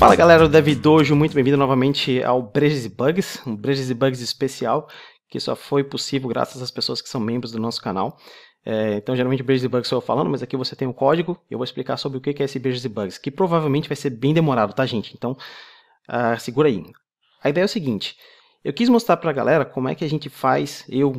Fala galera do David Dojo, muito bem-vindo novamente ao Bridges e Bugs, um Bridges e Bugs especial que só foi possível graças às pessoas que são membros do nosso canal. É, então, geralmente, Bridges e Bugs sou eu falando, mas aqui você tem um código e eu vou explicar sobre o que é esse Bridges e Bugs, que provavelmente vai ser bem demorado, tá, gente? Então, uh, segura aí. A ideia é o seguinte: eu quis mostrar para a galera como é que a gente faz, eu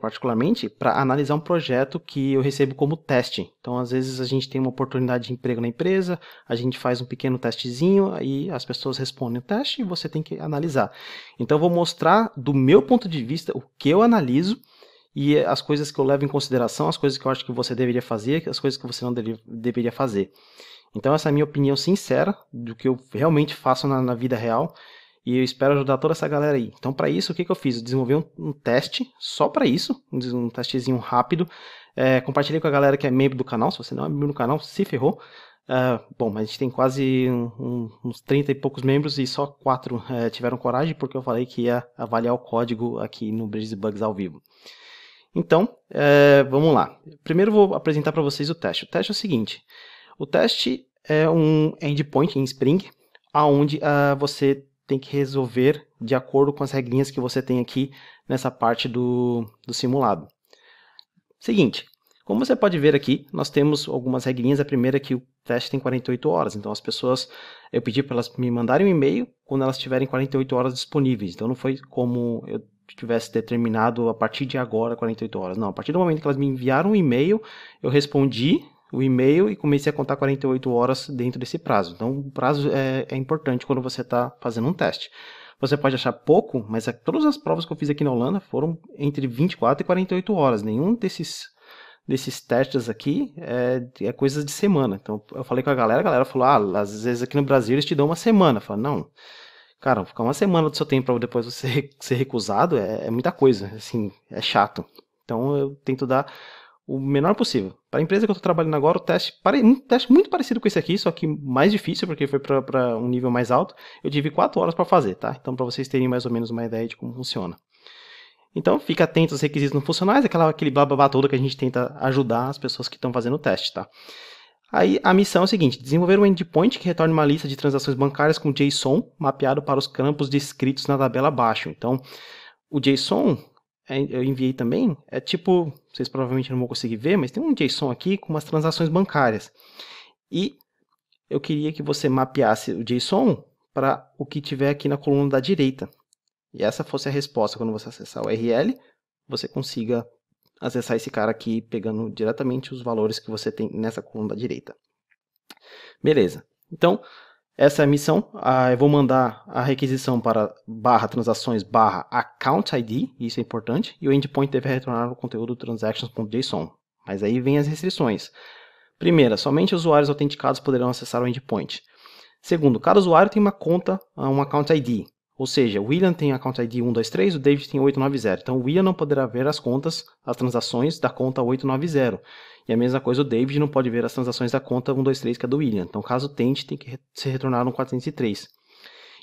particularmente, para analisar um projeto que eu recebo como teste. Então, às vezes a gente tem uma oportunidade de emprego na empresa, a gente faz um pequeno testezinho aí as pessoas respondem o teste e você tem que analisar. Então, eu vou mostrar do meu ponto de vista o que eu analiso e as coisas que eu levo em consideração, as coisas que eu acho que você deveria fazer, as coisas que você não deveria fazer. Então, essa é a minha opinião sincera do que eu realmente faço na, na vida real e eu espero ajudar toda essa galera aí. Então, para isso, o que, que eu fiz? Eu desenvolvi um, um teste só para isso, um, um testezinho rápido. É, compartilhei com a galera que é membro do canal. Se você não é membro do canal, se ferrou. Uh, bom, mas a gente tem quase um, uns 30 e poucos membros e só 4 uh, é, tiveram coragem porque eu falei que ia avaliar o código aqui no Bridges Bugs ao vivo. Então, uh, vamos lá. Primeiro vou apresentar para vocês o teste. O teste é o seguinte: o teste é um endpoint em Spring, aonde ah, você tem que resolver de acordo com as regrinhas que você tem aqui nessa parte do, do simulado. Seguinte, como você pode ver aqui, nós temos algumas regrinhas. A primeira é que o teste tem 48 horas, então as pessoas, eu pedi para elas me mandarem um e-mail quando elas tiverem 48 horas disponíveis. Então não foi como eu tivesse determinado a partir de agora 48 horas. Não, a partir do momento que elas me enviaram um e-mail, eu respondi o e-mail e comecei a contar 48 horas dentro desse prazo. Então, o prazo é, é importante quando você está fazendo um teste. Você pode achar pouco, mas a, é, todas as provas que eu fiz aqui na Holanda foram entre 24 e 48 horas. Nenhum desses, desses testes aqui é, é coisa de semana. Então, eu falei com a galera, a galera falou, ah, às vezes aqui no Brasil eles te dão uma semana. Eu falei, não, cara, ficar uma semana do seu tempo para depois você ser recusado é, é muita coisa, assim, é chato. Então, eu tento dar o menor possível. Para a empresa que eu estou trabalhando agora, o teste, um teste muito parecido com esse aqui, só que mais difícil, porque foi para um nível mais alto, eu tive quatro horas para fazer, tá? Então, para vocês terem mais ou menos uma ideia de como funciona. Então, fica atento aos requisitos não funcionais, aquela, aquele blá blá blá todo que a gente tenta ajudar as pessoas que estão fazendo o teste, tá? Aí a missão é o seguinte: desenvolver um endpoint que retorne uma lista de transações bancárias com JSON mapeado para os campos descritos na tabela abaixo. Então, o JSON é, eu enviei também é tipo, vocês provavelmente não vão conseguir ver, mas tem um JSON aqui com umas transações bancárias. E eu queria que você mapeasse o JSON para o que tiver aqui na coluna da direita. E essa fosse a resposta quando você acessar o URL, você consiga acessar esse cara aqui pegando diretamente os valores que você tem nessa coluna da direita. Beleza. Então, essa é a missão. Ah, eu vou mandar a requisição para barra transações barra account ID, isso é importante, e o endpoint deve retornar o conteúdo transactions.json. Mas aí vem as restrições. Primeira, somente usuários autenticados poderão acessar o endpoint. Segundo, cada usuário tem uma conta, ah, um account ID. Ou seja, o William tem account ID 123, o David tem 890. Então o William não poderá ver as contas, as transações da conta 890. E a mesma coisa, o David não pode ver as transações da conta 123, que é do William. Então, caso tente, tem que ser retornado um 403.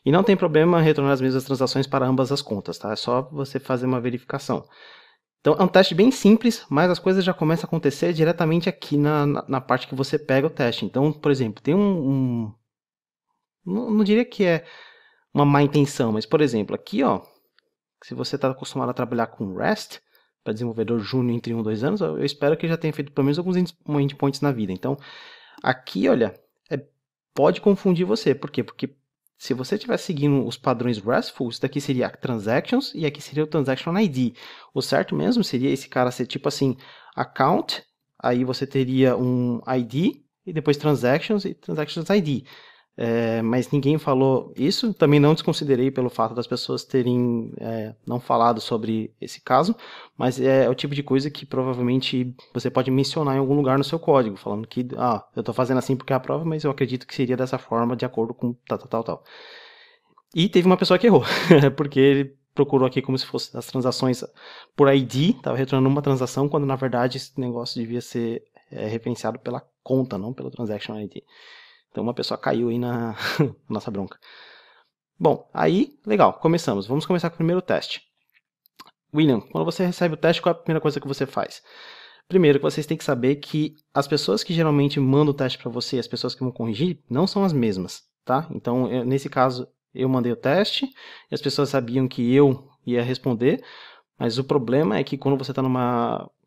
E não tem problema retornar as mesmas transações para ambas as contas, tá? É só você fazer uma verificação. Então é um teste bem simples, mas as coisas já começam a acontecer diretamente aqui na, na, na parte que você pega o teste. Então, por exemplo, tem um. um não, não, diria que é uma má intenção, mas por exemplo, aqui ó. Se você está acostumado a trabalhar com REST, para desenvolvedor júnior entre um ou dois anos, eu espero que já tenha feito pelo menos alguns endpoints na vida. Então, aqui, olha, é, pode confundir você. Por quê? Porque se você estiver seguindo os padrões RESTful, isso daqui seria transactions e aqui seria o transaction ID. O certo mesmo seria esse cara ser tipo assim, account, aí você teria um ID e depois transactions e transactions ID. É, mas ninguém falou isso. Também não desconsiderei pelo fato das pessoas terem é, não falado sobre esse caso, mas é o tipo de coisa que provavelmente você pode mencionar em algum lugar no seu código, falando que, ah, eu estou fazendo assim porque é a prova, mas eu acredito que seria dessa forma de acordo com tal, tal, tal, tal. E teve uma pessoa que errou, porque ele procurou aqui como se fosse as transações por ID, estava retornando uma transação, quando na verdade esse negócio devia ser é, referenciado pela conta, não pelo transaction ID. Então uma pessoa caiu aí na nossa bronca. Bom, aí, legal, começamos. Vamos começar com o primeiro teste. William, quando você recebe o teste, qual é a primeira coisa que você faz? Primeiro, vocês têm que saber que as pessoas que geralmente mandam o teste para você, as pessoas que vão corrigir, não são as mesmas, tá? Então, eu, nesse caso, eu mandei o teste e as pessoas sabiam que eu ia responder, mas o problema é que quando você está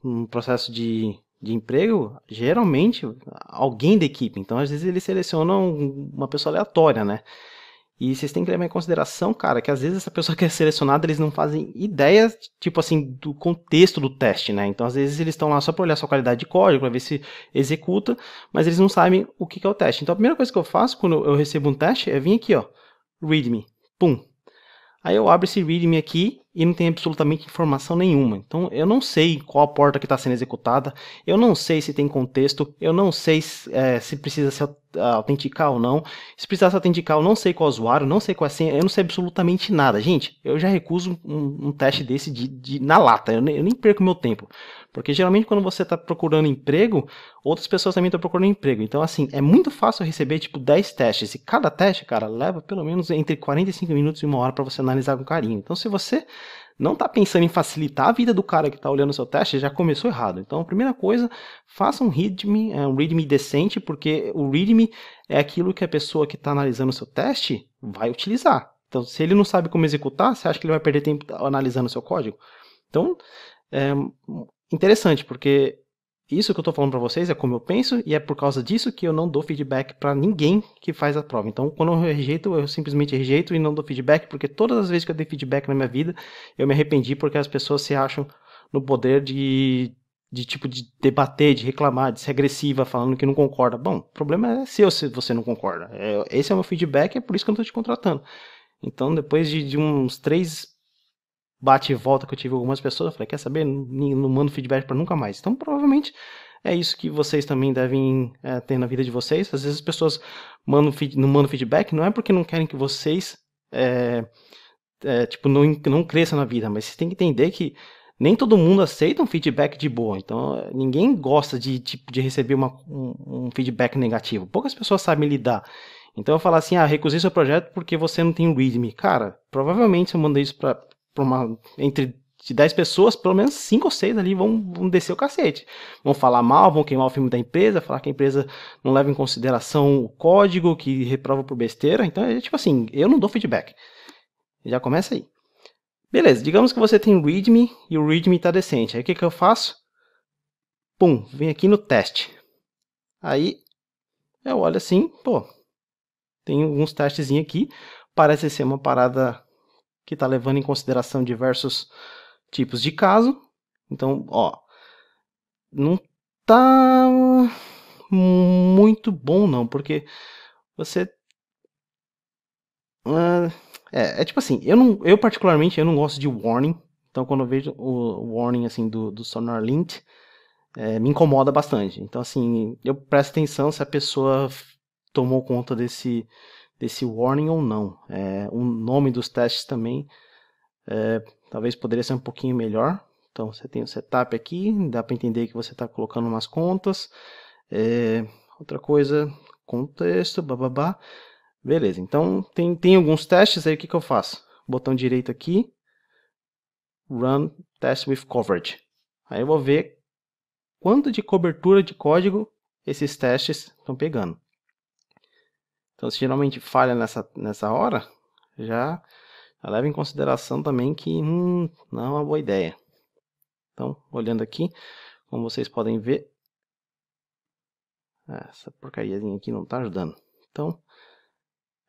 num processo de de emprego, geralmente alguém da equipe. Então, às vezes, eles selecionam uma pessoa aleatória, né? E vocês têm que levar em consideração, cara, que às vezes essa pessoa que é selecionada, eles não fazem ideia, tipo assim, do contexto do teste, né? Então, às vezes, eles estão lá só para olhar sua qualidade de código, para ver se executa, mas eles não sabem o que, que é o teste. Então, a primeira coisa que eu faço quando eu recebo um teste é vir aqui, ó, readme, pum. Aí eu abro esse readme aqui e não tem absolutamente informação nenhuma. Então eu não sei qual a porta que está sendo executada, eu não sei se tem contexto, eu não sei se, eh, é, se precisa ser autenticar ou não. Se precisasse autenticar, eu não sei qual usuário, não sei qual é a senha, eu não sei absolutamente nada. Gente, eu já recuso um, um teste desse de, de, na lata, eu nem, eu nem perco meu tempo. Porque geralmente quando você está procurando emprego, outras pessoas também estão procurando emprego. Então, assim, é muito fácil receber, tipo, 10 testes. E cada teste, cara, leva pelo menos entre 45 minutos e uma hora para você analisar com carinho. Então, se você não está pensando em facilitar a vida do cara que está olhando o seu teste, já começou errado. Então, a primeira coisa, faça um README, é, um README decente, porque o README é aquilo que a pessoa que está analisando o seu teste vai utilizar. Então, se ele não sabe como executar, você acha que ele vai perder tempo analisando o seu código? Então, é interessante, porque isso que eu estou falando para vocês é como eu penso e é por causa disso que eu não dou feedback para ninguém que faz a prova. Então, quando eu rejeito, eu simplesmente rejeito e não dou feedback, porque todas as vezes que eu dei feedback na minha vida, eu me arrependi porque as pessoas se acham no poder de de tipo de debater, de reclamar, de ser agressiva, falando que não concorda. Bom, o problema é seu se você não concorda. É, esse é o meu feedback, é por isso que eu não estou te contratando. Então, depois de, de uns três bate e volta que eu tive algumas pessoas, eu falei, quer saber? Não mando feedback para nunca mais. Então, provavelmente é isso que vocês também devem é, ter na vida de vocês. Às vezes as pessoas mandam, não mandam feedback, não é porque não querem que vocês, é, é, tipo, não, não cresçam na vida, mas vocês têm que entender que nem todo mundo aceita um feedback de boa. Então, é, ninguém gosta de, tipo, de receber uma, um, um feedback negativo. Poucas pessoas sabem lidar. Então eu falo assim, ah, recusei seu projeto porque você não tem o readme. Cara, provavelmente eu mandei isso pra uma entre de 10 pessoas, pelo menos 5 ou 6 ali vão, vão, descer o cacete. Vão falar mal, vão queimar o filme da empresa, falar que a empresa não leva em consideração o código, que reprova por besteira. Então é tipo assim, eu não dou feedback. Já começa aí. Beleza, digamos que você tem o README e o README está decente. Aí o que, que eu faço? Pum, vem aqui no teste. Aí eu olho assim, pô, tem alguns testezinhos aqui. Parece ser uma parada que está levando em consideração diversos tipos de caso. Então, ó, não tá muito bom não, porque você é, é, tipo assim, eu não, eu particularmente eu não gosto de warning, então quando eu vejo o warning assim do, do SonarLint é, me incomoda bastante. Então assim, eu presto atenção se a pessoa tomou conta desse desse warning ou não. É, o nome dos testes também é, talvez poderia ser um pouquinho melhor. Então você tem o setup aqui, dá para entender que você está colocando umas contas. É, outra coisa, contexto, bababá. Beleza, então tem, tem alguns testes aí, o que, que eu faço? Botão direito aqui, Run Test with Coverage. Aí eu vou ver quanto de cobertura de código esses testes estão pegando. Então, se geralmente falha nessa, nessa hora, já, já leva em consideração também que hum, não é uma boa ideia. Então, olhando aqui, como vocês podem ver, essa porcariazinha aqui não está ajudando. Então,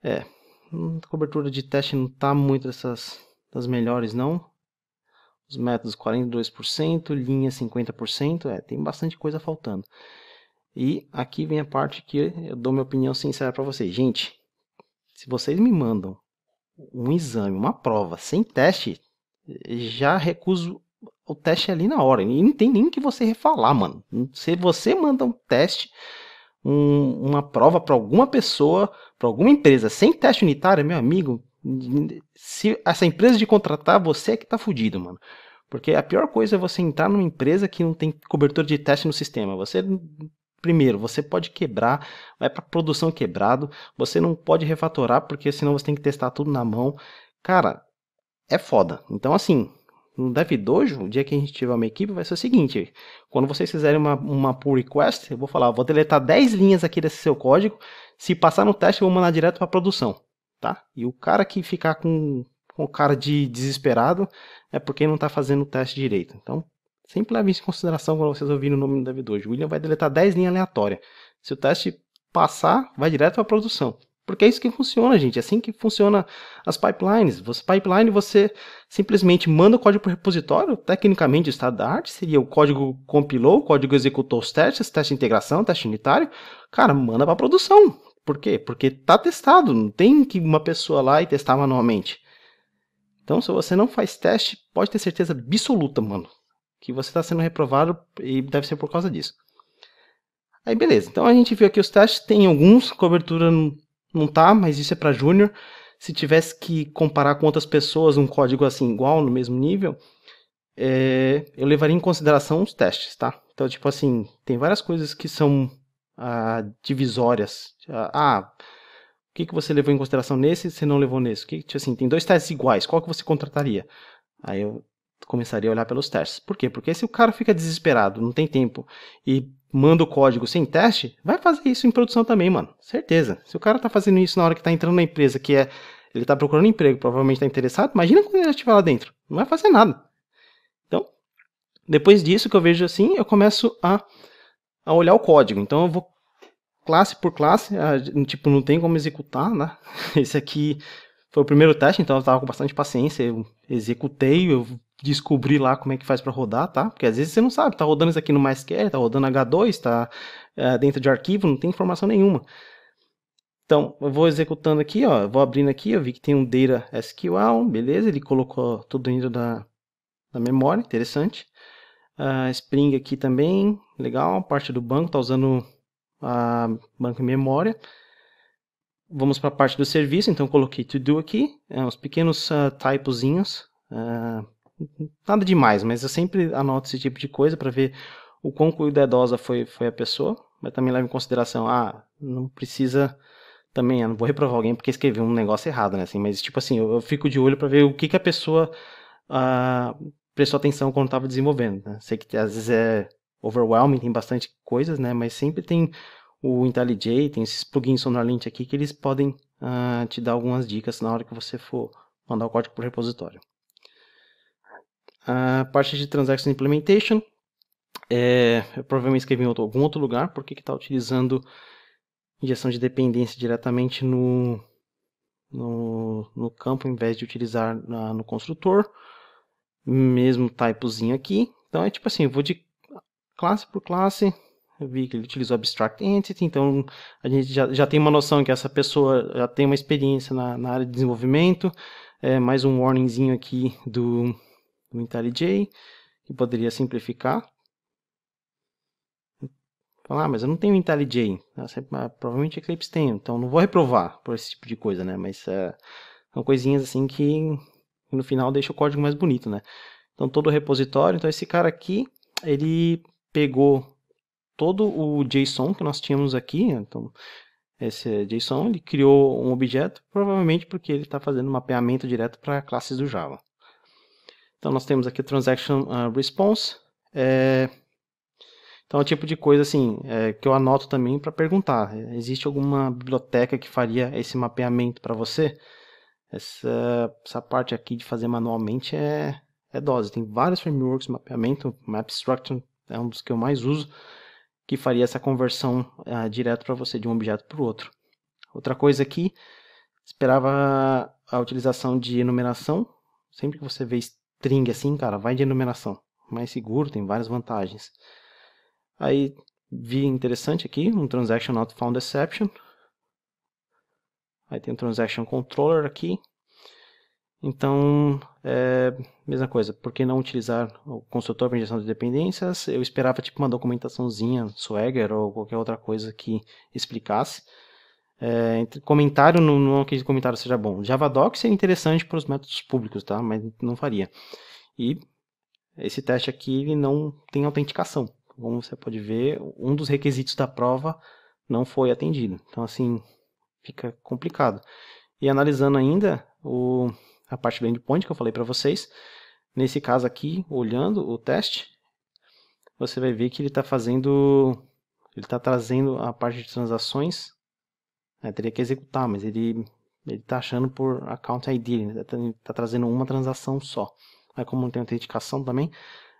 é, a hum, cobertura de teste não está muito dessas, das melhores não. Os métodos 42%, linha 50%, é, tem bastante coisa faltando. E aqui vem a parte que eu dou minha opinião sincera para vocês. Gente, se vocês me mandam um exame, uma prova, sem teste, já recuso o teste ali na hora. E não tem nem que você refalar, mano. Se você manda um teste, um, uma prova para alguma pessoa, para alguma empresa, sem teste unitário, meu amigo, se essa empresa de contratar, você é que tá fudido, mano. Porque a pior coisa é você entrar numa empresa que não tem cobertura de teste no sistema. Você Primeiro, você pode quebrar, vai para produção quebrado, você não pode refatorar porque senão você tem que testar tudo na mão. Cara, é foda. Então assim, no DevDojo, o dia que a gente tiver uma equipe, vai ser o seguinte: quando vocês fizerem uma, uma pull request, eu vou falar, vou deletar 10 linhas aqui desse seu código. Se passar no teste, eu vou mandar direto para produção, tá? E o cara que ficar com, com cara de desesperado é porque não está fazendo o teste direito. Então, Sempre leve isso em consideração quando vocês ouvirem o nome do servidor. O William vai deletar 10 linhas aleatórias. Se o teste passar, vai direto para a produção. Porque é isso que funciona, gente. É assim que funciona as pipelines. Você, pipeline, você simplesmente manda o código para o repositório. Tecnicamente, o estado da arte seria o código compilou, o código executou os testes, teste de integração, teste unitário. Cara, manda para a produção. Por quê? Porque está testado. Não tem que uma pessoa lá e testar manualmente. Então, se você não faz teste, pode ter certeza absoluta, mano que você está sendo reprovado e deve ser por causa disso. Aí beleza, então a gente viu aqui os testes, tem alguns, cobertura não tá, mas isso é para júnior. Se tivesse que comparar com outras pessoas um código assim igual, no mesmo nível, é, eu levaria em consideração os testes, tá? Então, tipo assim, tem várias coisas que são ah, divisórias. Ah, ah o que, que você levou em consideração nesse e você não levou nesse? O que, tipo assim, tem dois testes iguais, qual que você contrataria? Aí eu começaria a olhar pelos testes. Por quê? Porque se o cara fica desesperado, não tem tempo e manda o código sem teste, vai fazer isso em produção também, mano. Certeza. Se o cara tá fazendo isso na hora que tá entrando na empresa, que é ele tá procurando emprego, provavelmente está interessado, imagina quando ele estiver lá dentro. Não vai fazer nada. Então, depois disso que eu vejo assim, eu começo a, a olhar o código. Então eu vou classe por classe, a, tipo, não tem como executar, né? Esse aqui foi o primeiro teste, então eu estava com bastante paciência, eu executei, eu descobrir lá como é que faz para rodar, tá? Porque às vezes você não sabe, tá rodando isso aqui no MySQL, tá rodando H2, tá é, dentro de arquivo, não tem informação nenhuma. Então, eu vou executando aqui, ó, vou abrindo aqui, eu vi que tem um data SQL, beleza, ele colocou tudo dentro da, da memória, interessante. Uh, Spring aqui também, legal, parte do banco, tá usando a banco em memória. Vamos para a parte do serviço, então coloquei to do aqui, uh, uns pequenos uh, typozinhos, uh, nada demais, mas eu sempre anoto esse tipo de coisa para ver o quão cuidadosa foi, foi a pessoa, mas também levo em consideração, ah, não precisa também, eu não vou reprovar alguém porque escreveu um negócio errado, né, assim, mas tipo assim, eu, eu fico de olho para ver o que que a pessoa ah, prestou atenção quando estava desenvolvendo, né? sei que às vezes é overwhelming, tem bastante coisas, né, mas sempre tem o IntelliJ, tem esses plugins Sonorlint aqui que eles podem ah, te dar algumas dicas na hora que você for mandar o código para o repositório. A parte de Transaction Implementation, é, eu provavelmente escrevi em outro, algum outro lugar, porque está utilizando injeção de dependência diretamente no, no, no campo, em vez de utilizar na, no construtor. Mesmo tipozinho aqui. Então é tipo assim, eu vou de classe por classe, eu vi que ele utilizou Abstract Entity, então a gente já, já tem uma noção que essa pessoa já tem uma experiência na, na área de desenvolvimento. É, mais um warningzinho aqui do, o IntelliJ, que poderia simplificar. Falar, ah, mas eu não tenho IntelliJ. Né, ah, provavelmente Eclipse é tem, então não vou reprovar por esse tipo de coisa, né? Mas eh, são coisinhas assim que no final deixa o código mais bonito, né? Então todo o repositório, então esse cara aqui, ele pegou todo o JSON que nós tínhamos aqui, né, então esse JSON, ele criou um objeto, provavelmente porque ele está fazendo mapeamento direto para classes do Java. Então nós temos aqui o transaction ah, response. É... Então é o tipo de coisa assim é, que eu anoto também para perguntar. Existe alguma biblioteca que faria esse mapeamento para você? Essa, essa parte aqui de fazer manualmente é, é dose. Tem vários frameworks de mapeamento, MapStruction é um dos que eu mais uso, que faria essa conversão uh, direto para você de um objeto para o outro. Outra coisa aqui, esperava a utilização de enumeração. Sempre que você vê string assim, cara, vai de enumeração. Mais seguro, tem várias vantagens. Aí vi interessante aqui, um transaction not found exception. Aí tem um transaction controller aqui. Então, é, mesma coisa, por que não utilizar o consultor para injeção de dependências? Eu esperava tipo uma documentaçãozinha, Swagger ou qualquer outra coisa que explicasse é, comentário, não, não é que comentário seja bom. JavaDocs seria é interessante para os métodos públicos, tá? Mas não faria. E esse teste aqui ele não tem autenticação. Como você pode ver, um dos requisitos da prova não foi atendido. Então, assim, fica complicado. E analisando ainda o, a parte do endpoint que eu falei para vocês, nesse caso aqui, olhando o teste, você vai ver que ele está fazendo, ele está trazendo a parte de transações né? Teria que executar, mas ele está achando por account ID, ele está tá trazendo uma transação só. Aí como não tem autenticação também,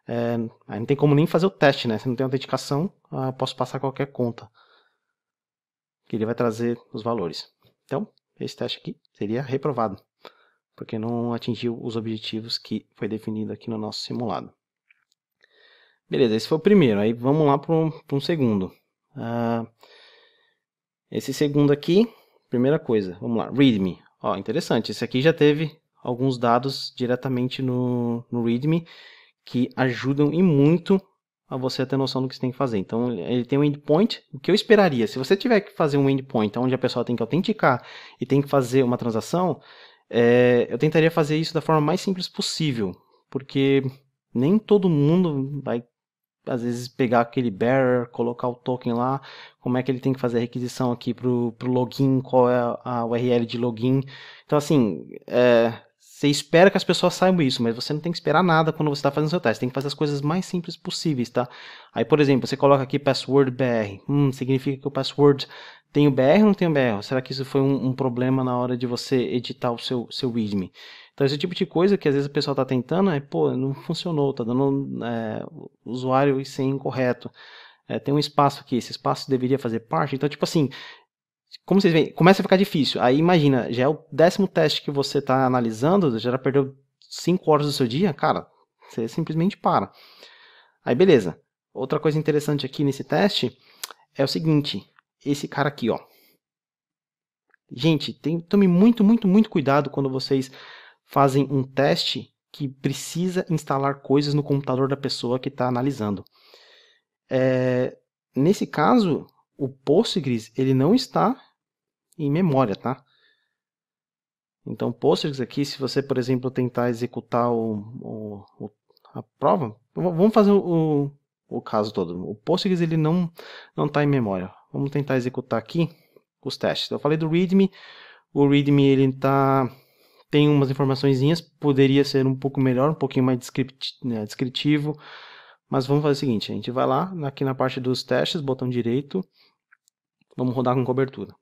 é, aí não tem como nem fazer o teste, né? Se não tem autenticação, ah, eu posso passar qualquer conta. Que ele vai trazer os valores. Então, esse teste aqui seria reprovado. Porque não atingiu os objetivos que foi definido aqui no nosso simulado. Beleza, esse foi o primeiro. Aí vamos lá para um segundo. Uh, esse segundo aqui, primeira coisa, vamos lá, readme. Ó, interessante, esse aqui já teve alguns dados diretamente no, no readme que ajudam e muito a você ter noção do que você tem que fazer. Então, ele tem um endpoint, o que eu esperaria, se você tiver que fazer um endpoint onde a pessoa tem que autenticar e tem que fazer uma transação, é, eu tentaria fazer isso da forma mais simples possível, porque nem todo mundo vai às vezes pegar aquele bearer, colocar o token lá, como é que ele tem que fazer a requisição aqui pro, pro login, qual é a URL de login. Então, assim, é, você espera que as pessoas saibam isso, mas você não tem que esperar nada quando você está fazendo seu teste. Tem que fazer as coisas mais simples possíveis, tá? Aí, por exemplo, você coloca aqui password BR. Hum, significa que o password tem o BR ou não tem o BR? Será que isso foi um, um problema na hora de você editar o seu, seu README? Então, esse tipo de coisa que às vezes o pessoal está tentando é, pô, não funcionou, tá dando é, usuário e senha incorreto. É, tem um espaço aqui, esse espaço deveria fazer parte. Então, tipo assim, como vocês veem, começa a ficar difícil. Aí imagina, já é o décimo teste que você está analisando, já perdeu 5 horas do seu dia, cara, você simplesmente para. Aí beleza. Outra coisa interessante aqui nesse teste é o seguinte, esse cara aqui, ó. Gente, tem, tome muito, muito, muito cuidado quando vocês fazem um teste que precisa instalar coisas no computador da pessoa que está analisando. É, nesse caso, o Postgres ele não está em memória, tá? Então, Postgres aqui, se você, por exemplo, tentar executar o, o, a prova, vamos fazer o, o caso todo. O Postgres ele não não está em memória. Vamos tentar executar aqui os testes. Eu falei do README. O README ele está tem umas informações, poderia ser um pouco melhor, um pouquinho mais né, descritivo, mas vamos fazer o seguinte, a gente vai lá, aqui na parte dos testes, botão direito, vamos rodar com cobertura.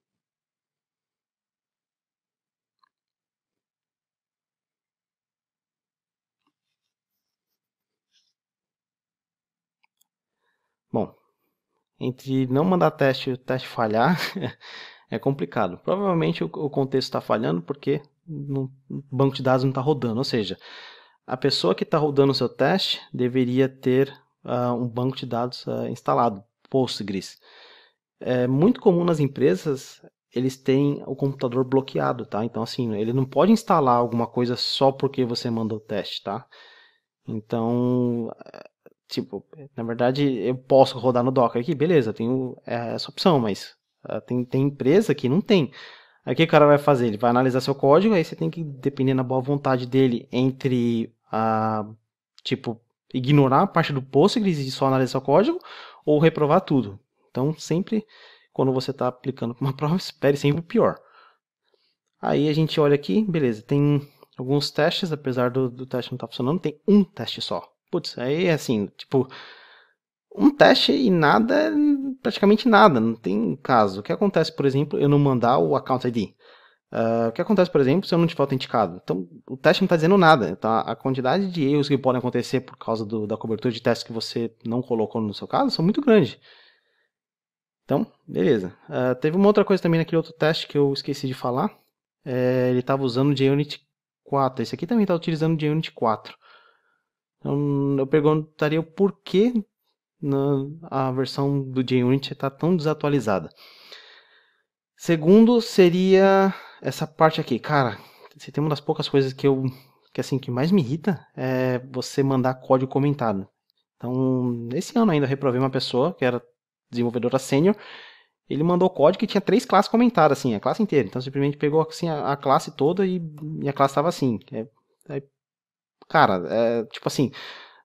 Bom, entre não mandar teste e o teste falhar, é complicado. Provavelmente o, contexto está falhando porque o banco de dados não está rodando. Ou seja, a pessoa que está rodando o seu teste deveria ter uh, um banco de dados uh, instalado, Postgres. É muito comum nas empresas eles têm o computador bloqueado, tá? Então, assim, ele não pode instalar alguma coisa só porque você mandou o teste, tá? Então, eh, tipo, na verdade, eu posso rodar no Docker aqui, beleza, tenho eh, essa opção, mas ah, tem, tem empresa que não tem. Aí o que o cara vai fazer? Ele vai analisar seu código, aí você tem que, depender da boa vontade dele, entre a. Ah, tipo, ignorar a parte do Postgres e só analisar seu código, ou reprovar tudo. Então, sempre quando você está aplicando uma prova, espere sempre o pior. Aí a gente olha aqui, beleza, tem alguns testes, apesar do, do teste não estar tá funcionando, tem um teste só. Putz, aí é assim, tipo, um teste e nada, praticamente nada, não tem caso. O que acontece, por exemplo, eu não mandar o account ID? Uh, ah, o que acontece, por exemplo, se eu não tiver autenticado? Então, o teste não está dizendo nada. Então, a quantidade de erros que podem acontecer por causa do, da cobertura de teste que você não colocou no seu caso são muito grandes. Então, beleza. Uh, teve uma outra coisa também naquele outro teste que eu esqueci de falar. É, ele estava usando JUnit 4. Esse aqui também está utilizando JUnit 4. Então, eu perguntaria o porquê a versão do JUnit está tão desatualizada. Segundo seria essa parte aqui, cara. Se tem uma das poucas coisas que eu que assim que mais me irrita é você mandar código comentado. Então, nesse ano ainda reprovei uma pessoa que era desenvolvedora sênior. Ele mandou código que tinha três classes comentadas, assim, a classe inteira. Então, simplesmente pegou assim a, a classe toda e, a classe estava assim. É, é, cara, é, tipo assim,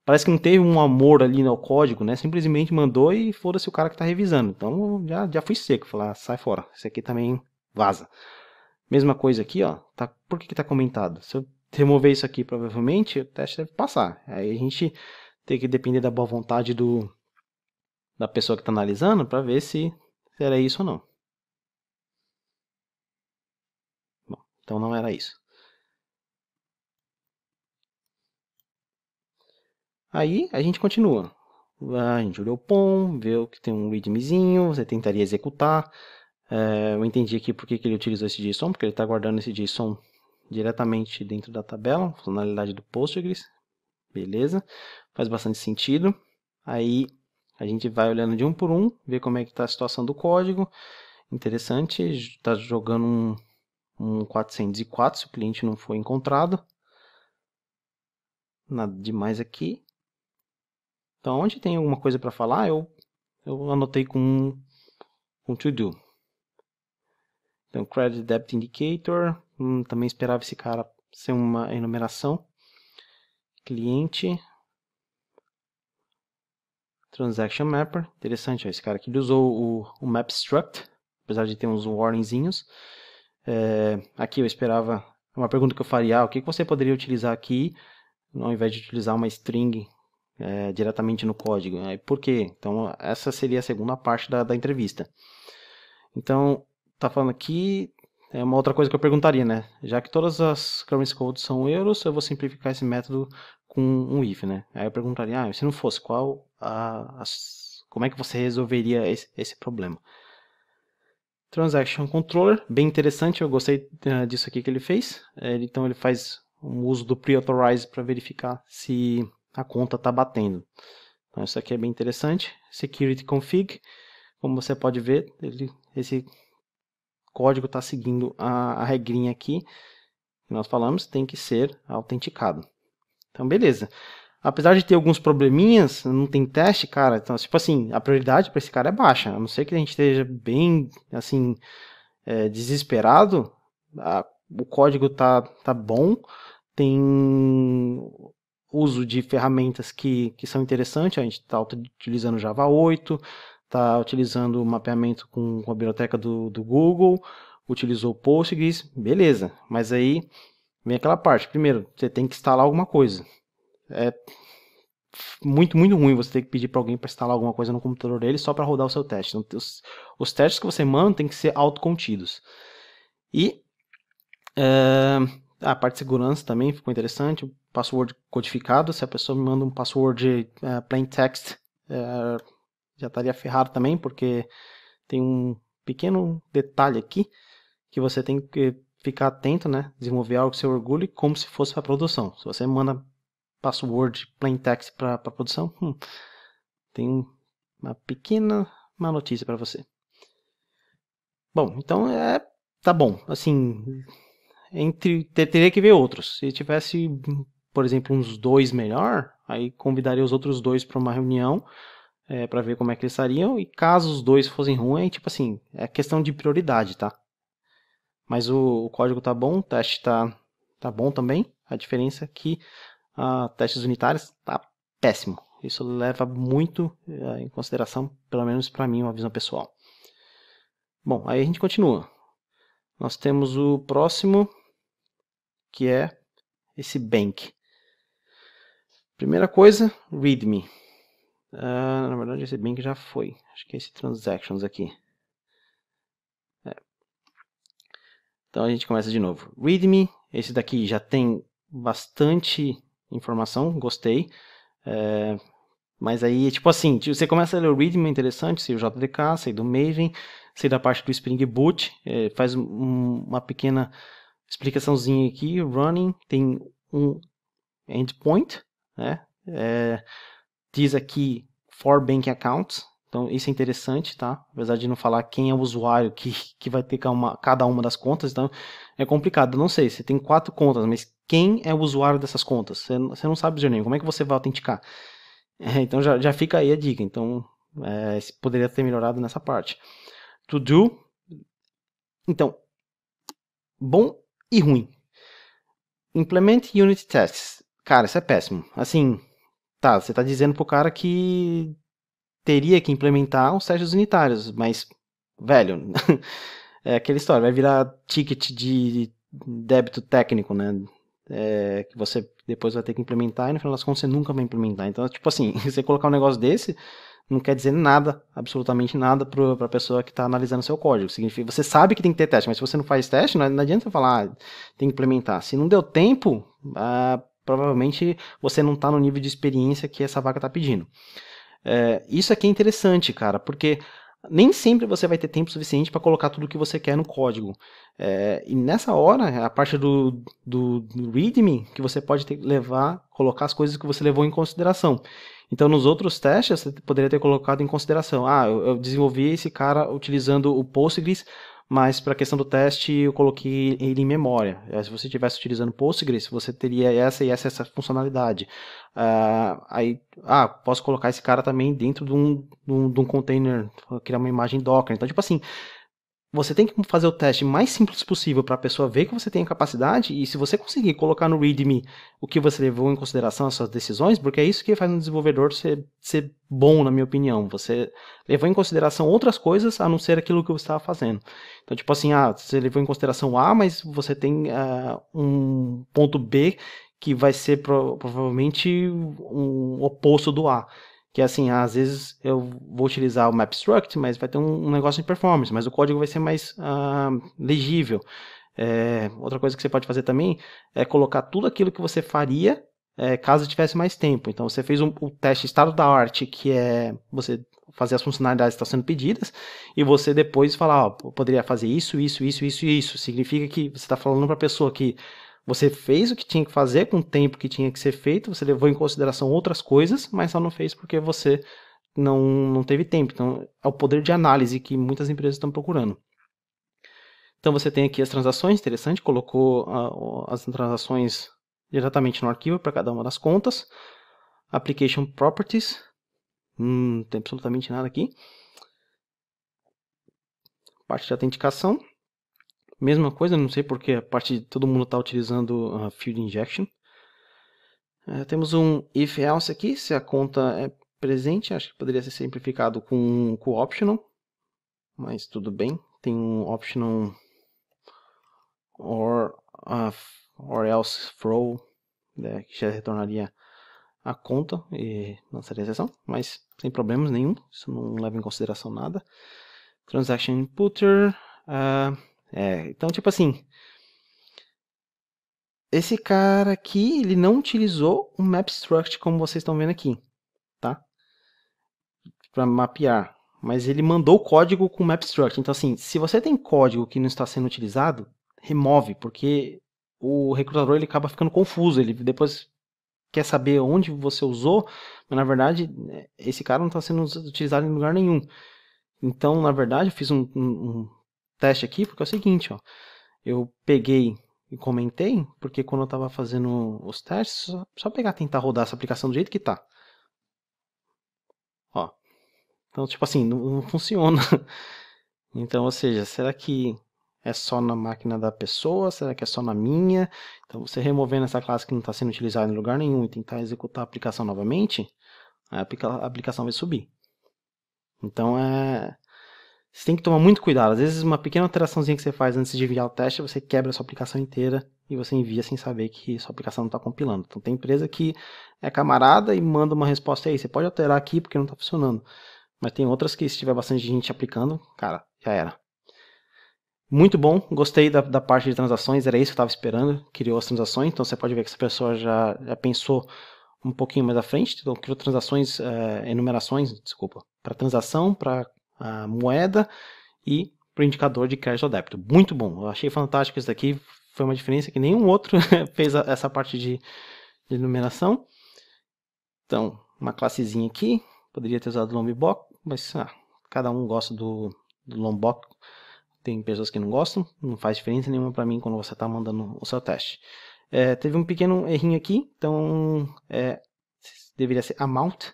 parece que não teve um amor ali no código, né? Simplesmente mandou e foda-se o cara que tá revisando. Então já, já fui seco, falar, ah, sai fora, esse aqui também vaza. Mesma coisa aqui, ó. Tá, por que, que tá comentado? Se eu remover isso aqui, provavelmente o teste deve passar. Aí a gente tem que depender da boa vontade do da pessoa que está analisando para ver se, se era isso ou não. Bom, então não era isso. Aí a gente continua. A gente olhou o POM, viu que tem um readmezinho, você tentaria executar. É, eu entendi aqui porque que ele utilizou esse JSON, porque ele está guardando esse JSON diretamente dentro da tabela, funcionalidade do Postgres. Beleza, faz bastante sentido. Aí a gente vai olhando de um por um, ver como é que está a situação do código. Interessante, está jogando um, um 404 se o cliente não foi encontrado. Nada demais aqui. Então, onde tem alguma coisa para falar, eu, eu anotei com um to do. Então, Credit Debt Indicator, hum, também esperava esse cara ser uma enumeração. Cliente, Transaction Mapper, interessante, ó, esse cara aqui ele usou o, o struct apesar de ter uns warningzinhos. É, aqui eu esperava, é uma pergunta que eu faria, ah, o que, que você poderia utilizar aqui, ao invés de utilizar uma string é, diretamente no código. Né? Por quê? Então, essa seria a segunda parte da, da entrevista. Então, tá falando aqui, é uma outra coisa que eu perguntaria, né? Já que todas as currency codes são euros, eu vou simplificar esse método com um if, né? Aí eu perguntaria, ah, se não fosse, qual a, como é que você resolveria esse, esse, problema? Transaction Controller, bem interessante, eu gostei uh, disso aqui que ele fez. Ele, então ele faz um uso do pre-authorize para verificar se a conta está batendo. Então, isso aqui é bem interessante. Security config, como você pode ver, ele, esse código está seguindo a, a regrinha aqui que nós falamos, tem que ser autenticado. Então, beleza. Apesar de ter alguns probleminhas, não tem teste, cara. Então, tipo assim, a prioridade para esse cara é baixa. A não ser que a gente esteja bem, assim, é, desesperado. A, o código tá, tá bom, tem uso de ferramentas que, que são interessantes. A gente está utilizando Java 8, está utilizando o mapeamento com, com a biblioteca do, do Google, utilizou Postgres, beleza. Mas aí vem aquela parte. Primeiro, você tem que instalar alguma coisa. É muito, muito ruim você ter que pedir para alguém para instalar alguma coisa no computador dele só para rodar o seu teste. Então, os, os, testes que você manda tem que ser autocontidos. E eh, a parte de segurança também ficou interessante password codificado. Se a pessoa me manda um password é, plain text, é, já estaria ferrado também, porque tem um pequeno detalhe aqui que você tem que ficar atento, né? Desenvolver algo que você orgulhe como se fosse para produção. Se você manda password plain text para produção, hum, tem uma pequena má notícia para você. Bom, então é tá bom. Assim, entre teria que ver outros. Se tivesse por exemplo, uns dois melhor, aí convidaria os outros dois para uma reunião é, para ver como é que eles estariam. E caso os dois fossem ruins, tipo assim, é questão de prioridade, tá? Mas o, o, código tá bom, o teste tá, tá bom também. A diferença é que uh, testes unitários tá péssimo. Isso leva muito uh, em consideração, pelo menos para mim, uma visão pessoal. Bom, aí a gente continua. Nós temos o próximo, que é esse bank. Primeira coisa, readme. Uh, na verdade, esse bem que já foi. Acho que é esse transactions aqui. É. Então a gente começa de novo. Readme. Esse daqui já tem bastante informação. Gostei. É, mas aí, é tipo assim, tipo, você começa a ler o readme, é interessante. Sei o JDK, sei do Maven, sei da parte do Spring Boot. É, faz um, uma pequena explicaçãozinha aqui. Running tem um endpoint né? É, diz aqui for bank accounts. Então isso é interessante, tá? Apesar de não falar quem é o usuário que, que vai ter cada uma das contas, então é complicado. não sei, você tem quatro contas, mas quem é o usuário dessas contas? Você, você não sabe dizer username, como é que você vai autenticar? É, então já, já fica aí a dica. Então é, poderia ter melhorado nessa parte. To do. Então, bom e ruim. Implement unit tests. Cara, isso é péssimo. Assim, tá, você tá dizendo pro cara que teria que implementar uns testes unitários, mas, velho, é aquela história, vai virar ticket de débito técnico, né? É, que você depois vai ter que implementar e no final das contas você nunca vai implementar. Então, tipo assim, você colocar um negócio desse não quer dizer nada, absolutamente nada para a pessoa que está analisando seu código. Significa, você sabe que tem que ter teste, mas se você não faz teste, não, adianta você falar, ah, tem que implementar. Se não deu tempo, ah, provavelmente você não está no nível de experiência que essa vaga está pedindo. É, isso aqui é interessante, cara, porque nem sempre você vai ter tempo suficiente para colocar tudo o que você quer no código. É, e nessa hora, a parte do, do, do README, que você pode ter, levar, colocar as coisas que você levou em consideração. Então, nos outros testes, você poderia ter colocado em consideração: ah, eu, eu desenvolvi esse cara utilizando o Postgres mas para a questão do teste eu coloquei ele em memória. É, se você estivesse utilizando Postgres, você teria essa e essa, essa funcionalidade. Uh, aí, ah, posso colocar esse cara também dentro de um, de um, de um container, criar uma imagem Docker. Então, tipo assim, você tem que fazer o teste mais simples possível para a pessoa ver que você tem a capacidade e se você conseguir colocar no README o que você levou em consideração as suas decisões, porque é isso que faz um desenvolvedor ser, ser bom, na minha opinião. Você levou em consideração outras coisas a não ser aquilo que você estava fazendo. Então, tipo assim, ah, você levou em consideração A, mas você tem ah, um ponto B que vai ser pro, provavelmente um oposto do A que assim, às vezes eu vou utilizar o MapStruct, mas vai ter um, um negócio em performance, mas o código vai ser mais ah, legível. É, outra coisa que você pode fazer também é colocar tudo aquilo que você faria é, caso tivesse mais tempo. Então você fez um, o teste estado da arte, que é você fazer as funcionalidades que estão sendo pedidas, e você depois falar, ó, poderia fazer isso, isso, isso, isso e isso. Significa que você está falando para a pessoa que você fez o que tinha que fazer com o tempo que tinha que ser feito, você levou em consideração outras coisas, mas só não fez porque você não, não teve tempo. Então, é o poder de análise que muitas empresas estão procurando. Então, você tem aqui as transações, interessante, colocou uh, as transações diretamente no arquivo para cada uma das contas. Application Properties, hum, não tem absolutamente nada aqui. Parte de autenticação. Mesma coisa, não sei porque a parte de todo mundo está utilizando uh, Field Injection. Uh, temos um if else aqui, se a conta é presente, acho que poderia ser simplificado com, com optional, mas tudo bem, tem um optional or, uh, or else throw, né, que já retornaria a conta e lançaria a sessão, mas sem problemas nenhum, isso não leva em consideração nada. Transaction Inputter, uh, é, então, tipo assim. Esse cara aqui, ele não utilizou o map struct como vocês estão vendo aqui, tá? Para mapear. Mas ele mandou o código com o struct Então, assim, se você tem código que não está sendo utilizado, remove, porque o recrutador ele acaba ficando confuso. Ele depois quer saber onde você usou, mas na verdade esse cara não está sendo utilizado em lugar nenhum. Então, na verdade, eu fiz um, um, teste aqui, porque é o seguinte, ó. Eu peguei e comentei, porque quando eu estava fazendo os testes, só, só pegar tentar rodar essa aplicação do jeito que tá. Ó. Então, tipo assim, não, não funciona. Então, ou seja, será que é só na máquina da pessoa? Será que é só na minha? Então, você removendo essa classe que não está sendo utilizada em lugar nenhum e tentar executar a aplicação novamente, a aplicação vai subir. Então, é, você tem que tomar muito cuidado. Às vezes, uma pequena alteraçãozinha que você faz antes de enviar o teste, você quebra a sua aplicação inteira e você envia sem saber que sua aplicação não está compilando. Então, tem empresa que é camarada e manda uma resposta aí. Você pode alterar aqui porque não está funcionando. Mas tem outras que, se tiver bastante gente aplicando, cara, já era. Muito bom, gostei da, da parte de transações, era isso que eu estava esperando. Criou as transações, então você pode ver que essa pessoa já, já pensou um pouquinho mais à frente. Então, criou transações, é, enumerações, desculpa, para transação, para a moeda e para o indicador de crédito a débito. Muito bom, eu achei fantástico isso daqui, foi uma diferença que nenhum outro fez a, essa parte de, de numeração. Então, uma classezinha aqui, poderia ter usado Lombok, mas ah, cada um gosta do, do Lombok, tem pessoas que não gostam, não faz diferença nenhuma para mim quando você está mandando o seu teste. É, teve um pequeno errinho aqui, então é, deveria ser amount,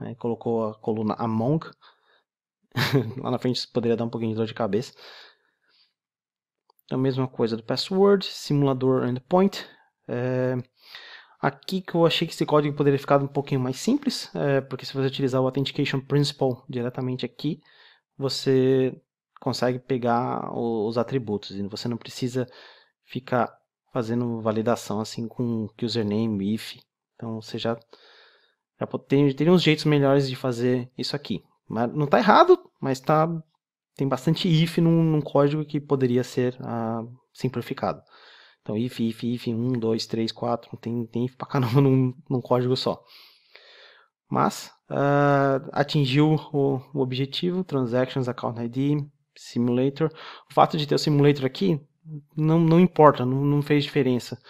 né, colocou a coluna among, Lá na frente isso poderia dar um pouquinho de dor de cabeça. A mesma coisa do password, simulador endpoint. É, aqui que eu achei que esse código poderia ficar um pouquinho mais simples, é, porque se você utilizar o Authentication Principle diretamente aqui, você consegue pegar os atributos e você não precisa ficar fazendo validação assim com username, if. Então você já, já tem uns jeitos melhores de fazer isso aqui. Mas não está errado, mas tá, tem bastante if num, num código que poderia ser ah, simplificado. Então, if, if, if, 1, 2, 3, 4, tem, tem if pra caramba num, num código só. Mas, uh, atingiu o, o, objetivo, Transactions, Account ID, Simulator. O fato de ter o Simulator aqui, não, não importa, não, não fez diferença.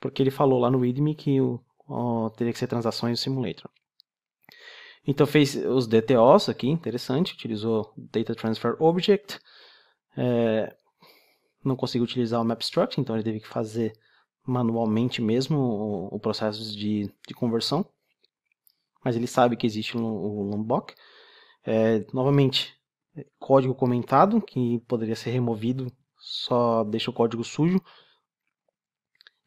Porque ele falou lá no readme que o, o, teria que ser transações e Simulator. Então fez os DTOs aqui, interessante, utilizou Data Transfer Object. É, não conseguiu utilizar o MapStruct, então ele teve que fazer manualmente mesmo o, o processo de, de, conversão. Mas ele sabe que existe o, o Lombok. É, novamente, é, código comentado, que poderia ser removido, só deixa o código sujo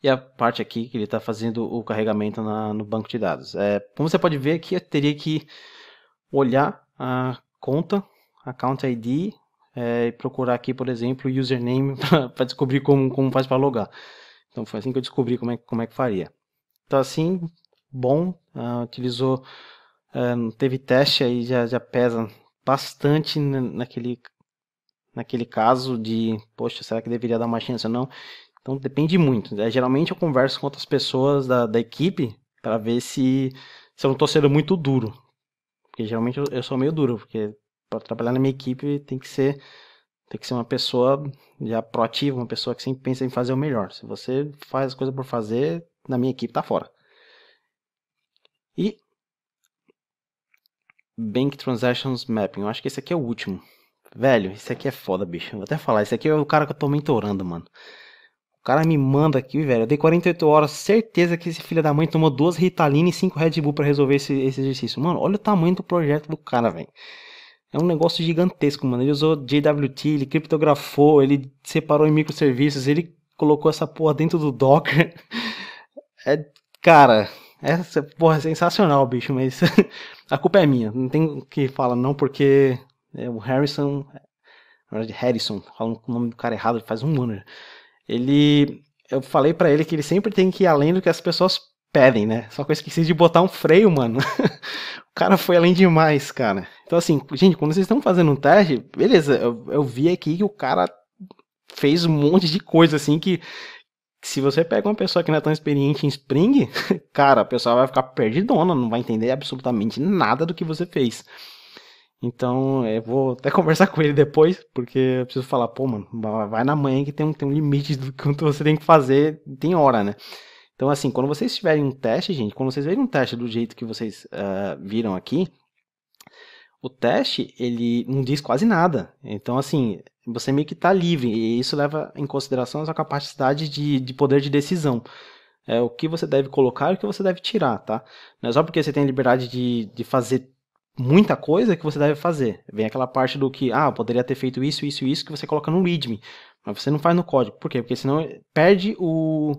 e a parte aqui que ele está fazendo o carregamento na, no banco de dados. É, como você pode ver aqui, eu teria que olhar a conta, account ID, é, e procurar aqui, por exemplo, o username para descobrir como, como faz para logar. Então foi assim que eu descobri como é, como é que faria. Então assim, bom, uh, utilizou, é, teve teste aí, já, já pesa bastante naquele, naquele caso de, poxa, será que deveria dar uma chance ou não? Então depende muito. Né? Geralmente eu converso com outras pessoas da, da equipe para ver se, se eu não estou sendo muito duro. Porque geralmente eu, eu sou meio duro, porque para trabalhar na minha equipe tem que ser tem que ser uma pessoa já proativa, uma pessoa que sempre pensa em fazer o melhor. Se você faz as coisas por fazer, na minha equipe tá fora. E Bank Transactions Mapping, eu acho que esse aqui é o último. Velho, esse aqui é foda, bicho. Vou até falar, esse aqui é o cara que eu tô mentorando, mano. O cara me manda aqui, velho. Eu dei 48 horas, certeza que esse filho da mãe tomou duas Ritalina e cinco Red Bull para resolver esse, esse exercício. Mano, olha o tamanho do projeto do cara, velho. É um negócio gigantesco, mano. Ele usou JWT, ele criptografou, ele separou em microserviços, ele colocou essa porra dentro do Docker. É, cara, essa porra é sensacional, bicho, mas a culpa é minha. Não tem que falar não, porque é o Harrison, na verdade Harrison, falando o nome do cara errado, faz um ano ele. Eu falei para ele que ele sempre tem que ir além do que as pessoas pedem, né? Só que eu esqueci de botar um freio, mano. o cara foi além demais, cara. Então, assim, gente, quando vocês estão fazendo um teste, beleza, eu, eu vi aqui que o cara fez um monte de coisa, assim, que, se você pega uma pessoa que não é tão experiente em Spring, cara, a pessoa vai ficar perdidona, não vai entender absolutamente nada do que você fez. Então, eu é, vou até conversar com ele depois, porque eu preciso falar, pô, mano, vai na manhã que tem um, tem um limite do quanto você tem que fazer, tem hora, né? Então, assim, quando vocês tiverem um teste, gente, quando vocês verem um teste do jeito que vocês uh, viram aqui, o teste, ele não diz quase nada. Então, assim, você meio que está livre, e isso leva em consideração a sua capacidade de, de poder de decisão é o que você deve colocar e o que você deve tirar, tá? Não é só porque você tem liberdade de, de fazer muita coisa que você deve fazer. Vem aquela parte do que, ah, poderia ter feito isso, isso e isso, que você coloca no README. Mas você não faz no código. Por quê? Porque senão perde o,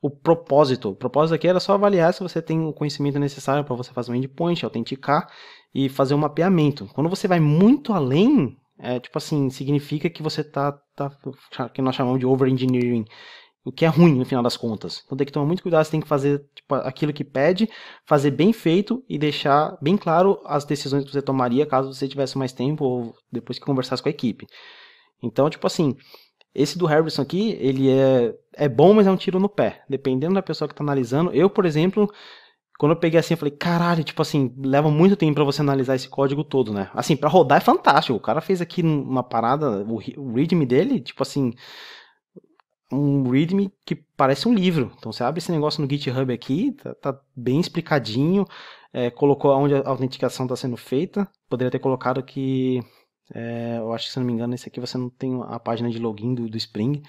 o propósito. O propósito aqui era só avaliar se você tem o conhecimento necessário para você fazer um endpoint, autenticar e fazer um mapeamento. Quando você vai muito além, é, tipo assim, significa que você tá, tá que nós chamamos de over-engineering, o que é ruim no final das contas. Então tem que tomar muito cuidado, você tem que fazer tipo, aquilo que pede, fazer bem feito e deixar bem claro as decisões que você tomaria caso você tivesse mais tempo ou depois que conversasse com a equipe. Então, tipo assim, esse do Harrison aqui, ele é, é bom, mas é um tiro no pé. Dependendo da pessoa que está analisando. Eu, por exemplo, quando eu peguei assim, eu falei, caralho, tipo assim, leva muito tempo para você analisar esse código todo, né? Assim, para rodar é fantástico. O cara fez aqui uma parada, o readme dele, tipo assim, um README que parece um livro. Então você abre esse negócio no GitHub aqui, tá, tá bem explicadinho, é, colocou onde a autenticação está sendo feita. Poderia ter colocado que, é, eu acho que se não me engano, esse aqui você não tem a página de login do, do Spring.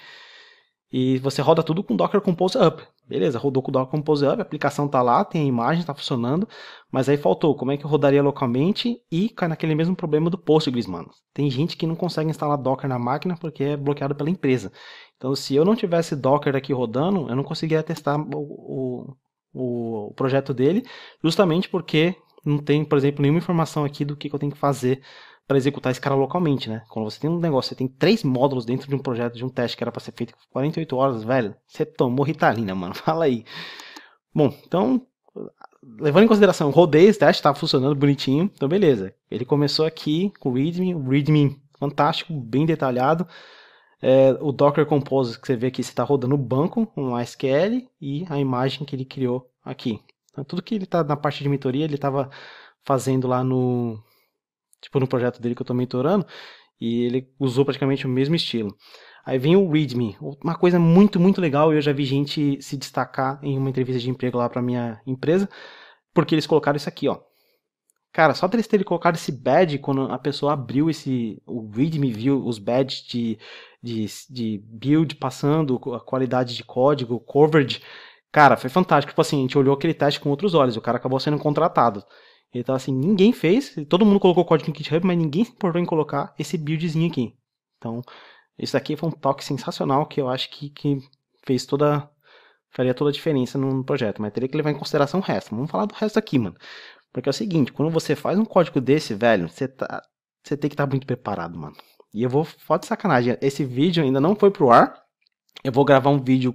E você roda tudo com Docker Compose Up. Beleza, rodou com o Docker Compose a aplicação está lá, tem a imagem, está funcionando, mas aí faltou como é que eu rodaria localmente e cai naquele mesmo problema do Postgres, mano. Tem gente que não consegue instalar Docker na máquina porque é bloqueado pela empresa. Então, se eu não tivesse Docker aqui rodando, eu não conseguiria testar o, o, o projeto dele, justamente porque não tem, por exemplo, nenhuma informação aqui do que, que eu tenho que fazer para executar esse cara localmente, né? Quando você tem um negócio, você tem três módulos dentro de um projeto, de um teste que era para ser feito 48 horas, velho, você tomou Ritalina, mano, fala aí. Bom, então, levando em consideração, rodei esse teste, estava funcionando bonitinho, então beleza. Ele começou aqui com o README, o README fantástico, bem detalhado. É, o Docker Compose que você vê aqui, você está rodando o banco, um SQL e a imagem que ele criou aqui. Então, tudo que ele está na parte de mentoria, ele estava fazendo lá no, tipo no projeto dele que eu também tô orando, e ele usou praticamente o mesmo estilo. Aí vem o README, uma coisa muito, muito legal, eu já vi gente se destacar em uma entrevista de emprego lá para minha empresa, porque eles colocaram isso aqui, ó. Cara, só deles terem colocado esse badge quando a pessoa abriu esse. O README viu os badges de, de, de build passando, a qualidade de código, coverage. Cara, foi fantástico. Tipo assim, a gente olhou aquele teste com outros olhos. O cara acabou sendo contratado. Então, assim, ninguém fez, todo mundo colocou o código no GitHub, mas ninguém se importou em colocar esse buildzinho aqui. Então, isso daqui foi um toque sensacional que eu acho que, que fez toda. faria toda a diferença no projeto, mas teria que levar em consideração o resto. Vamos falar do resto aqui, mano. Porque é o seguinte, quando você faz um código desse, velho, você tá, você tem que estar tá muito preparado, mano. E eu vou, foda de sacanagem, esse vídeo ainda não foi pro ar. Eu vou gravar um vídeo,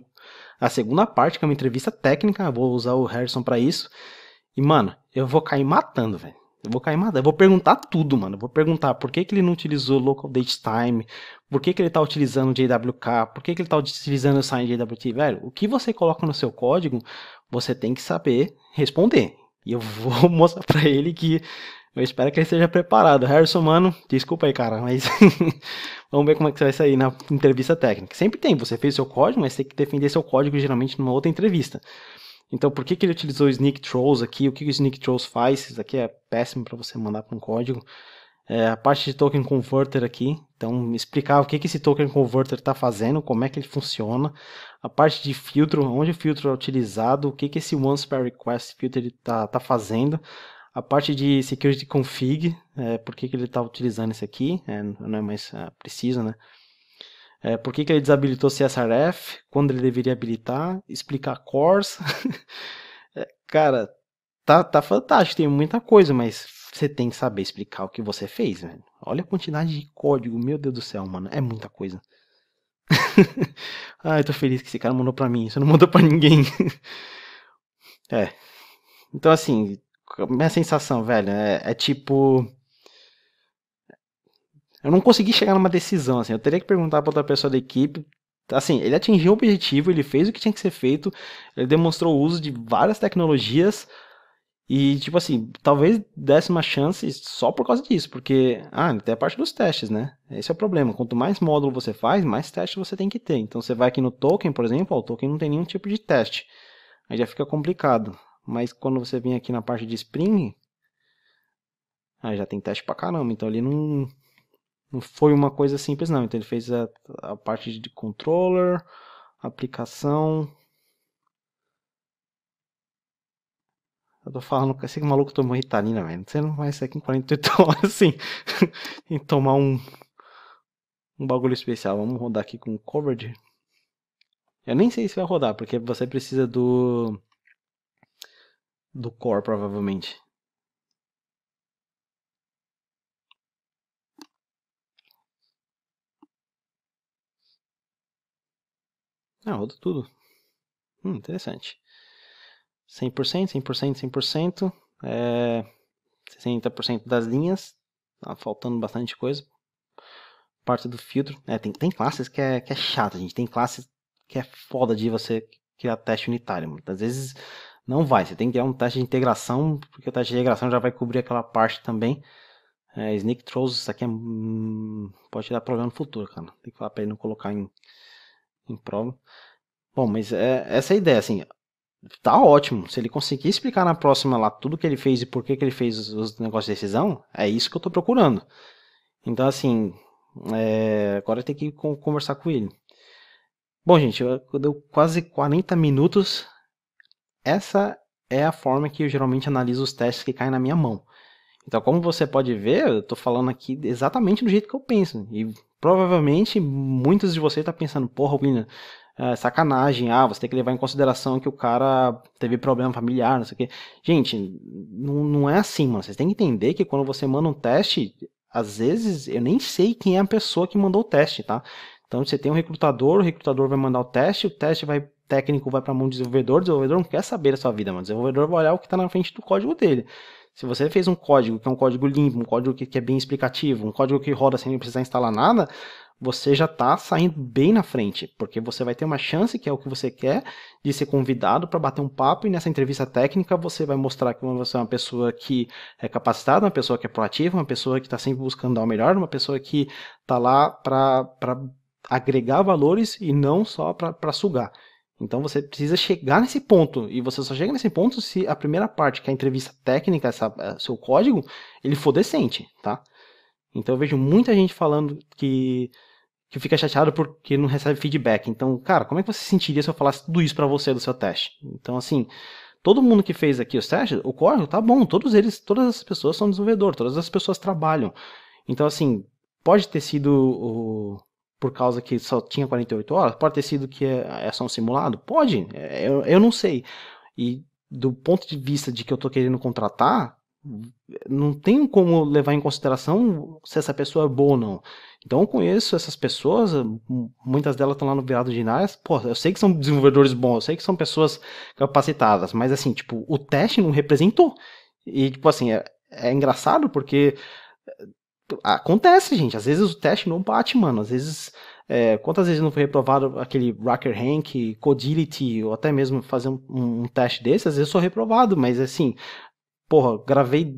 a segunda parte, que é uma entrevista técnica, eu vou usar o Harrison para isso. E, mano, eu vou cair matando, velho. Eu vou cair matando. Eu vou perguntar tudo, mano. Eu vou perguntar por que, que ele não utilizou local date time, por que, que ele tá utilizando JWK, por que, que ele tá utilizando o sign JWT, velho. O que você coloca no seu código, você tem que saber responder. E eu vou mostrar pra ele que eu espero que ele esteja preparado. Harrison, mano, desculpa aí, cara, mas vamos ver como é que você vai sair na entrevista técnica. Sempre tem, você fez seu código, mas tem que defender seu código geralmente numa outra entrevista. Então, por que, que ele utilizou o Sneak Trolls aqui? O que, que o Sneak Trolls faz? Isso aqui é péssimo para você mandar com um código. É, a parte de Token Converter aqui, então explicar o que, que esse Token Converter está fazendo, como é que ele funciona. A parte de filtro, onde o filtro é utilizado, o que, que esse Once Per Request Filter está tá fazendo. A parte de Security Config, é, por que, que ele está utilizando isso aqui, é, não é mais é, preciso, né? é, por que, que ele desabilitou CSRF, quando ele deveria habilitar, explicar cores. é, cara, tá, tá fantástico, tem muita coisa, mas você tem que saber explicar o que você fez, velho. Olha a quantidade de código, meu Deus do céu, mano, é muita coisa. Ai, tô feliz que esse cara mandou pra mim, isso não mandou pra ninguém. é. Então, assim, minha sensação, velho, é, é tipo eu não consegui chegar numa decisão, assim. Eu teria que perguntar para outra pessoa da equipe. Assim, ele atingiu o objetivo, ele fez o que tinha que ser feito, ele demonstrou o uso de várias tecnologias e, tipo assim, talvez desse uma chance só por causa disso, porque, ah, até a parte dos testes, né? Esse é o problema. Quanto mais módulo você faz, mais testes você tem que ter. Então, você vai aqui no token, por exemplo, ó, o token não tem nenhum tipo de teste. Aí já fica complicado. Mas quando você vem aqui na parte de Spring, aí já tem teste pra caramba. Então, ele não, não foi uma coisa simples, não. Então ele fez a, a parte de controller, aplicação. Eu tô falando que esse maluco tomou ritalina, velho. Você não vai sair aqui em 48 horas assim. em tomar um. Um bagulho especial. Vamos rodar aqui com coverage. Eu nem sei se vai rodar, porque você precisa do. Do core, provavelmente. Ah, roda tudo. Hum, interessante. 100%, 100%, 100%. É, 60% das linhas. Tá faltando bastante coisa. Parte do filtro. É, tem, tem classes que é, que é chata, gente. Tem classes que é foda de você criar teste unitário. Muitas vezes não vai. Você tem que ter um teste de integração, porque o teste de integração já vai cobrir aquela parte também. É, Snake Trolls, isso aqui é, hum, pode dar problema no futuro, cara. Tem que falar pra ele não colocar em em prova. Bom, mas é, essa é a ideia, assim, tá ótimo. Se ele conseguir explicar na próxima lá tudo que ele fez e por que, que ele fez os, os negócios de decisão, é isso que eu tô procurando. Então, assim, é, agora tem que conversar com ele. Bom, gente, eu, deu quase 40 minutos. Essa é a forma que eu geralmente analiso os testes que caem na minha mão. Então, como você pode ver, eu estou falando aqui exatamente do jeito que eu penso. E Provavelmente muitos de vocês estão tá pensando, porra, William, é sacanagem, ah, você tem que levar em consideração que o cara teve problema familiar, não sei o quê. Gente, não, não é assim, mano. Vocês têm que entender que quando você manda um teste, às vezes eu nem sei quem é a pessoa que mandou o teste, tá? Então você tem um recrutador, o recrutador vai mandar o teste, o teste vai técnico vai para mão do desenvolvedor, o desenvolvedor não quer saber da sua vida, mas O desenvolvedor vai olhar o que está na frente do código dele. Se você fez um código que é um código limpo, um código que, que é bem explicativo, um código que roda sem precisar instalar nada, você já está saindo bem na frente, porque você vai ter uma chance, que é o que você quer, de ser convidado para bater um papo e nessa entrevista técnica você vai mostrar que você é uma pessoa que é capacitada, uma pessoa que é proativa, uma pessoa que está sempre buscando dar o melhor, uma pessoa que está lá para agregar valores e não só para sugar. Então você precisa chegar nesse ponto. E você só chega nesse ponto se a primeira parte, que é a entrevista técnica, essa, é, seu código, ele for decente, tá? Então eu vejo muita gente falando que, que fica chateado porque não recebe feedback. Então, cara, como é que você sentiria se eu falasse tudo isso para você do seu teste? Então, assim, todo mundo que fez aqui os testes, o código tá bom, todos eles, todas as pessoas são desenvolvedor, todas as pessoas trabalham. Então, assim, pode ter sido o por causa que só tinha 48 horas? Pode ter sido que é, é só um simulado? Pode, é, eu, eu não sei. E do ponto de vista de que eu tô querendo contratar, não tem como levar em consideração se essa pessoa é boa ou não. Então eu conheço essas pessoas, muitas delas estão lá no virado de Inárias, pô, eu sei que são desenvolvedores bons, eu sei que são pessoas capacitadas, mas assim, tipo, o teste não representou. E tipo assim, é, é engraçado porque acontece, gente. Às vezes o teste não bate, mano. Às vezes. É, quantas vezes não foi reprovado aquele Racker Hank Codility, ou até mesmo fazer um, um, teste desse? Às vezes sou reprovado, mas assim, porra, gravei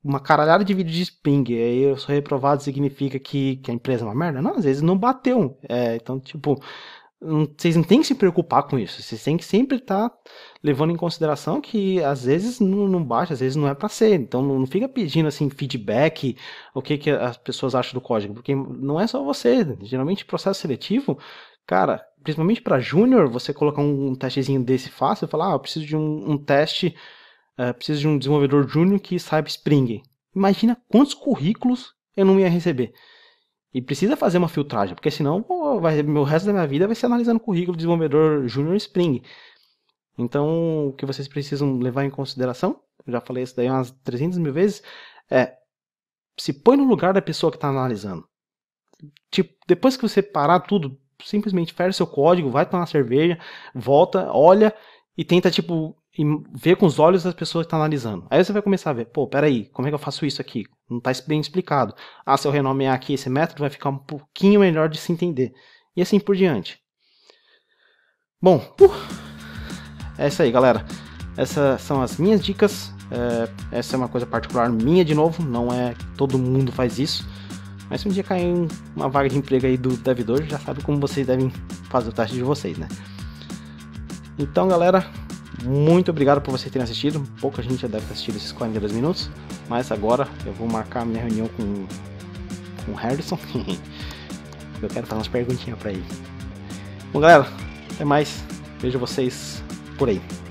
uma caralhada de vídeo de Spring, aí eu sou reprovado significa que, que a empresa é uma merda? Não, às vezes não bateu. É, então, tipo, não, vocês não têm que se preocupar com isso. Vocês têm que sempre estar. Tá levando em consideração que às vezes não, não baixa, às vezes não é para ser. Então não fica pedindo assim feedback, o que, que as pessoas acham do código, porque não é só você. Geralmente processo seletivo, cara, principalmente para júnior, você colocar um, um testezinho desse fácil, e falar, ah, eu preciso de um, um teste, uh, preciso de um desenvolvedor júnior que saiba Spring. Imagina quantos currículos eu não ia receber. E precisa fazer uma filtragem, porque senão pô, vai, meu resto da minha vida vai ser analisando currículo de desenvolvedor Junior Spring. Então, o que vocês precisam levar em consideração, já falei isso daí umas 300 mil vezes, é se põe no lugar da pessoa que está analisando. Tipo, depois que você parar tudo, simplesmente fecha seu código, vai tomar uma cerveja, volta, olha e tenta, tipo, ver com os olhos das pessoas que está analisando. Aí você vai começar a ver, pô, peraí, como é que eu faço isso aqui? Não está bem explicado. Ah, se eu renomear aqui esse método, vai ficar um pouquinho melhor de se entender. E assim por diante. Bom, puf uh, é isso aí, galera. Essas são as minhas dicas. É, essa é uma coisa particular minha de novo, não é todo mundo faz isso. Mas se um dia cair uma vaga de emprego aí do devidor, já sabe como vocês devem fazer o teste de vocês, né? Então, galera, muito obrigado por vocês terem assistido. Pouca gente já deve ter assistido esses 42 minutos, mas agora eu vou marcar a minha reunião com, com o Harrison. eu quero fazer umas perguntinhas para ele. Bom, galera, até mais. Vejo vocês por aí.